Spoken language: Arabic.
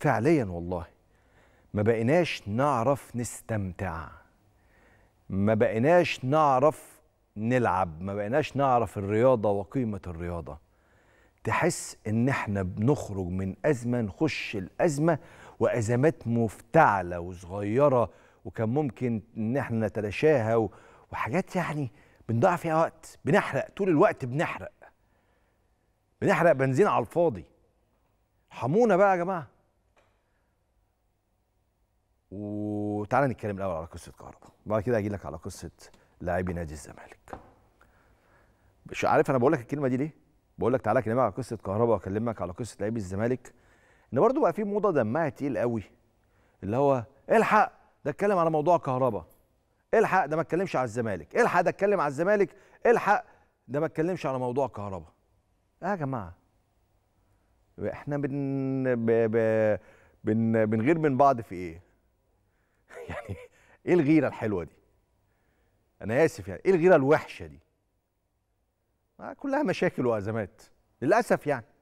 فعليا والله ما بقيناش نعرف نستمتع ما بقيناش نعرف نلعب ما بقيناش نعرف الرياضة وقيمة الرياضة تحس ان احنا بنخرج من أزمة نخش الأزمة وأزمات مفتعلة وصغيرة وكان ممكن ان احنا نتلاشاها وحاجات يعني بنضيع فيها وقت بنحرق طول الوقت بنحرق بنحرق بنزين على الفاضي حمونا بقى يا جماعه وتعالى نتكلم الاول على قصه كهربا بعد كده هجي لك على قصه لاعبي نادي الزمالك مش عارف انا بقول لك الكلمه دي ليه بقول لك تعالى اكلمك على قصه كهربا واكلمك على قصه لاعبي الزمالك ان برضو بقى في موضه دمها تقيل قوي اللي هو الحق ده اتكلم على موضوع كهربا الحق ده ما اتكلمش على الزمالك الحق ده اتكلم على الزمالك الحق ده ما اتكلمش على موضوع كهربا آه يا جماعه احنا بن بن بن بنغير من بعض في ايه يعني ايه الغيره الحلوه دي انا اسف يعني ايه الغيره الوحشه دي آه، كلها مشاكل وازمات للاسف يعني